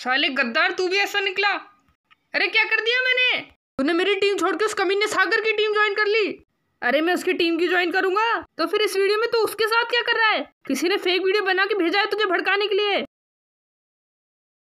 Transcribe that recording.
साले गद्दार तू भी ऐसा निकला अरे क्या कर दिया मैंने तूने मेरी टीम छोड़ के उस कमीने सागर की टीम ज्वाइन कर ली अरे मैं उसकी टीम की ज्वाइन करूंगा तो फिर इस वीडियो में तू तो उसके साथ क्या कर रहा है किसी ने फेक वीडियो बना के भेजा है तुझे भड़काने के लिए